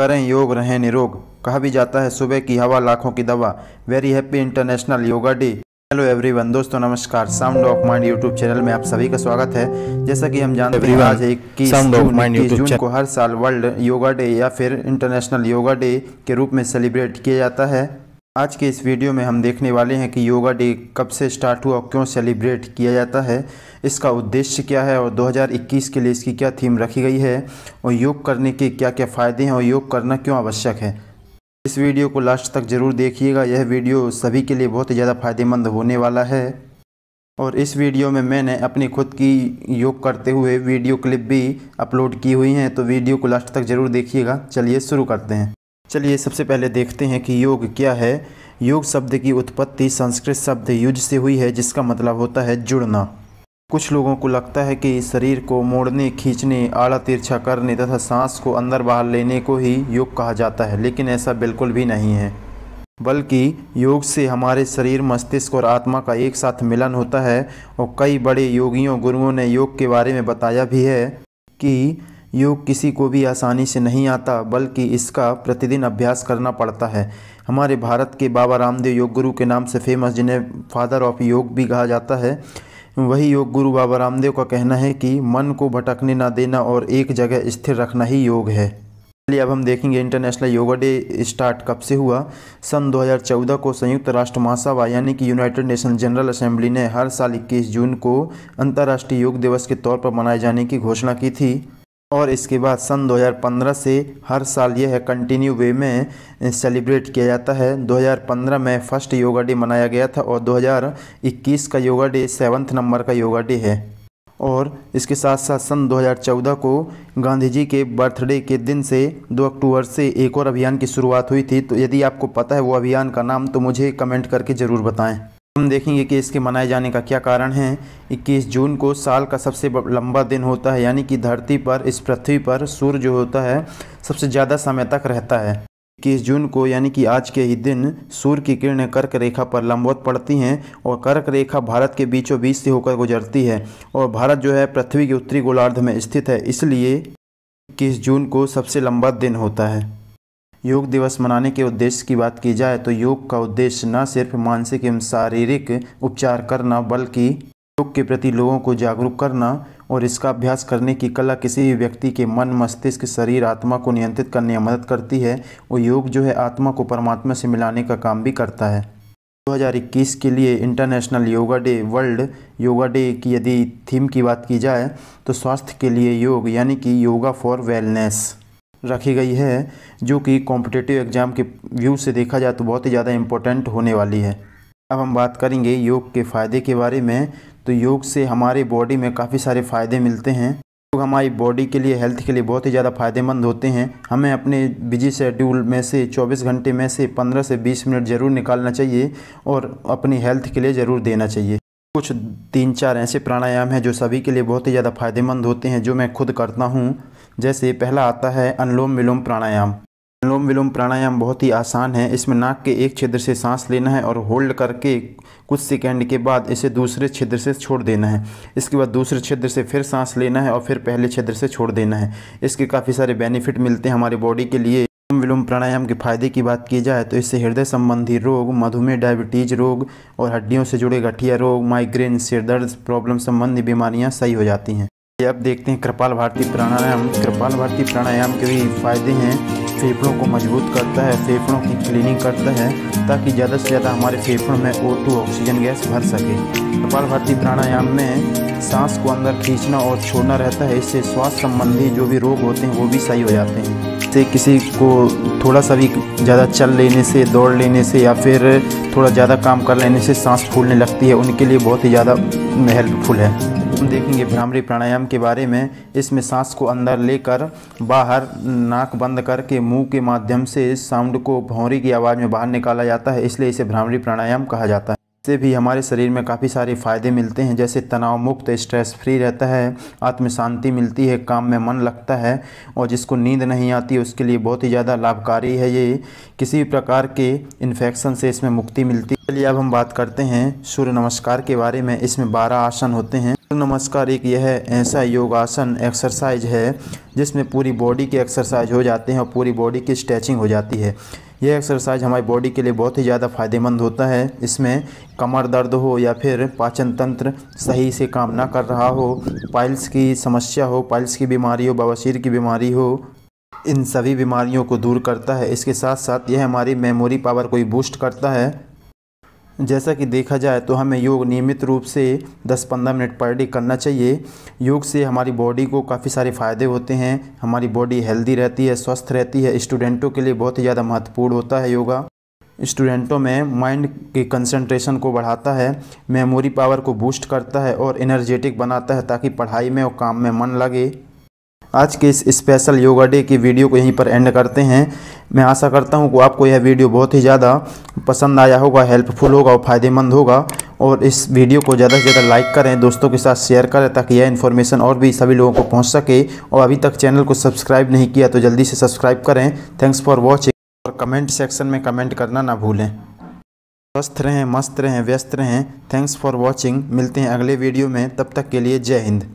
करें योग रहें निरोग कहा भी जाता है सुबह की हवा लाखों की दवा very happy international yoga day hello everyone दोस्तों नमस्कार sound of mind YouTube channel में आप सभी का स्वागत है जैसा कि हम जानते हैं आज इक्कीस जून को हर साल वर्ल्ड योगा डे या फिर इंटरनेशनल योगा डे के रूप में सेलिब्रेट किया जाता है आज के इस वीडियो में हम देखने वाले हैं कि योगा डे कब से स्टार्ट हुआ और क्यों सेलिब्रेट किया जाता है इसका उद्देश्य क्या है और 2021 के लिए इसकी क्या थीम रखी गई है और योग करने के क्या क्या फ़ायदे हैं और योग करना क्यों आवश्यक है इस वीडियो को लास्ट तक ज़रूर देखिएगा यह वीडियो सभी के लिए बहुत ज़्यादा फ़ायदेमंद होने वाला है और इस वीडियो में मैंने अपनी खुद की योग करते हुए वीडियो क्लिप भी अपलोड की हुई हैं तो वीडियो को लास्ट तक ज़रूर देखिएगा चलिए शुरू करते हैं चलिए सबसे पहले देखते हैं कि योग क्या है योग शब्द की उत्पत्ति संस्कृत शब्द युज से हुई है जिसका मतलब होता है जुड़ना कुछ लोगों को लगता है कि शरीर को मोड़ने खींचने आड़ा तिरछा करने तथा सांस को अंदर बाहर लेने को ही योग कहा जाता है लेकिन ऐसा बिल्कुल भी नहीं है बल्कि योग से हमारे शरीर मस्तिष्क और आत्मा का एक साथ मिलन होता है और कई बड़े योगियों गुरुओं ने योग के बारे में बताया भी है कि योग किसी को भी आसानी से नहीं आता बल्कि इसका प्रतिदिन अभ्यास करना पड़ता है हमारे भारत के बाबा रामदेव योग गुरु के नाम से फेमस जिन्हें फादर ऑफ योग भी कहा जाता है वही योग गुरु बाबा रामदेव का कहना है कि मन को भटकने ना देना और एक जगह स्थिर रखना ही योग है चलिए अब हम देखेंगे इंटरनेशनल योगा डे स्टार्ट कब से हुआ सन 2014 को संयुक्त राष्ट्र महासभा यानी कि यूनाइटेड नेशन जनरल असेंबली ने हर साल 21 जून को अंतर्राष्ट्रीय योग दिवस के तौर पर मनाए जाने की घोषणा की थी और इसके बाद सन 2015 से हर साल यह कंटिन्यू वे में सेलिब्रेट किया जाता है 2015 में फर्स्ट योगा डे मनाया गया था और 2021 का योगा डे सेवन्थ नंबर का योगा डे है और इसके साथ साथ सन 2014 को गांधी जी के बर्थडे के दिन से 2 अक्टूबर से एक और अभियान की शुरुआत हुई थी तो यदि आपको पता है वो अभियान का नाम तो मुझे कमेंट करके ज़रूर बताएँ हम देखेंगे कि इसके मनाए जाने का क्या कारण है 21 जून को साल का सबसे लंबा दिन होता है यानी कि धरती पर इस पृथ्वी पर सूर्य जो होता है सबसे ज़्यादा समय तक रहता है इक्कीस जून को यानी कि आज के ही दिन सूर्य की किरणें कर्क रेखा पर लंबवत पड़ती हैं और कर्क रेखा भारत के बीचों बीच से होकर गुजरती है और भारत जो है पृथ्वी के उत्तरी गोलार्ध में स्थित है इसलिए इक्कीस जून को सबसे लंबा दिन होता है योग दिवस मनाने के उद्देश्य की बात की जाए तो योग का उद्देश्य न सिर्फ मानसिक एवं शारीरिक उपचार करना बल्कि योग के प्रति लोगों को जागरूक करना और इसका अभ्यास करने की कला किसी भी व्यक्ति के मन मस्तिष्क शरीर आत्मा को नियंत्रित करने में मदद करती है और योग जो है आत्मा को परमात्मा से मिलाने का काम भी करता है 2021 के लिए international yoga day world yoga day की यदि थीम की बात की जाए तो स्वास्थ्य के लिए योग यानी कि योगा फॉर वेलनेस रखी गई है जो कि कॉम्पिटेटिव एग्ज़ाम के व्यू से देखा जाए तो बहुत ही ज़्यादा इम्पोर्टेंट होने वाली है अब हम बात करेंगे योग के फ़ायदे के बारे में तो योग से हमारे बॉडी में काफ़ी सारे फ़ायदे मिलते हैं योग हमारी बॉडी के लिए हेल्थ के लिए बहुत ही ज़्यादा फ़ायदेमंद होते हैं हमें अपने बिजी शेड्यूल में से 24 घंटे में से 15 से 20 मिनट ज़रूर निकालना चाहिए और अपनी हेल्थ के लिए ज़रूर देना चाहिए कुछ तीन चार ऐसे प्राणायाम हैं जो सभी के लिए बहुत ही ज़्यादा फ़ायदेमंद होते हैं जो मैं खुद करता हूँ जैसे पहला आता है अनुलोम विलोम प्राणायाम अनुलोम विलोम प्राणायाम बहुत ही आसान है इसमें नाक के एक छिद्र से सांस लेना है और होल्ड करके कुछ सेकेंड के बाद इसे दूसरे छिद्र से छोड़ देना है इसके बाद दूसरे छिद्र से फिर सांस लेना है और फिर पहले छिद्र से छोड़ देना है इसके काफ़ी सारे बेनिफिट मिलते हैं हमारे बॉडी के लिए अनुलोम विलोम प्राणायाम के फायदे की बात की जाए तो इससे हृदय संबंधी रोग मधुमेह डायबिटीज रोग और हड्डियों से जुड़े गठिया रोग माइग्रेन सिरदर्द प्रॉब्लम संबंधी बीमारियाँ सही हो जाती हैं अब देखते हैं कृपाल भारती प्राणायाम कृपाल भारती प्राणायाम के भी फायदे हैं फेफड़ों को मजबूत करता है फेफड़ों की क्लीनिंग करता है ताकि ज़्यादा से ज़्यादा हमारे फेफड़ों में ओ टू ऑक्सीजन गैस भर सके कृपाल भारती प्राणायाम में सांस को अंदर खींचना और छोड़ना रहता है इससे स्वास्थ्य संबंधी जो भी रोग होते हैं वो भी सही हो जाते हैं से किसी को थोड़ा सा भी ज़्यादा चल लेने से दौड़ लेने से या फिर थोड़ा ज़्यादा काम कर लेने से सांस फूलने लगती है उनके लिए बहुत ही ज़्यादा हेल्पफुल है हम देखेंगे भ्रामरी प्राणायाम के बारे में इसमें सांस को अंदर लेकर बाहर नाक बंद करके मुंह के माध्यम से इस साउंड को भौरी की आवाज़ में बाहर निकाला जाता है इसलिए इसे भ्रामरी प्राणायाम कहा जाता है इससे भी हमारे शरीर में काफ़ी सारे फ़ायदे मिलते हैं जैसे तनाव मुक्त स्ट्रेस फ्री रहता है आत्म शांति मिलती है काम में मन लगता है और जिसको नींद नहीं आती उसके लिए बहुत ही ज़्यादा लाभकारी है ये किसी भी प्रकार के इन्फेक्शन से इसमें मुक्ति मिलती है चलिए अब हम बात करते हैं सूर्य नमस्कार के बारे में इसमें बारह आसन होते हैं नमस्कार एक यह ऐसा योगासन एक्सरसाइज है जिसमें पूरी बॉडी के एक्सरसाइज हो जाते हैं और पूरी बॉडी की स्ट्रेचिंग हो जाती है यह एक्सरसाइज हमारी बॉडी के लिए बहुत ही ज़्यादा फायदेमंद होता है इसमें कमर दर्द हो या फिर पाचन तंत्र सही से काम ना कर रहा हो पाइल्स की समस्या हो पाइल्स की बीमारी हो बवासीर की बीमारी हो इन सभी बीमारियों को दूर करता है इसके साथ साथ यह हमारी मेमोरी पावर को बूस्ट करता है जैसा कि देखा जाए तो हमें योग नियमित रूप से 10-15 मिनट पर डे करना चाहिए योग से हमारी बॉडी को काफ़ी सारे फ़ायदे होते हैं हमारी बॉडी हेल्दी रहती है स्वस्थ रहती है स्टूडेंटों के लिए बहुत ही ज़्यादा महत्वपूर्ण होता है योगा स्टूडेंटों में माइंड की कंसंट्रेशन को बढ़ाता है मेमोरी पावर को बूस्ट करता है और एनर्जेटिक बनाता है ताकि पढ़ाई में और काम में मन लगे आज के इस स्पेशल योगा डे की वीडियो को यहीं पर एंड करते हैं मैं आशा करता हूं कि आपको यह वीडियो बहुत ही ज़्यादा पसंद आया होगा हेल्पफुल होगा और फ़ायदेमंद होगा और इस वीडियो को ज़्यादा से ज़्यादा लाइक करें दोस्तों के साथ शेयर करें ताकि यह इन्फॉर्मेशन और भी सभी लोगों को पहुँच सके और अभी तक चैनल को सब्सक्राइब नहीं किया तो जल्दी से सब्सक्राइब करें थैंक्स फॉर वॉचिंग और कमेंट सेक्शन में कमेंट करना ना भूलें स्वस्थ रहें मस्त रहें व्यस्त रहें थैंक्स फॉर वॉचिंग मिलते हैं अगले वीडियो में तब तक के लिए जय हिंद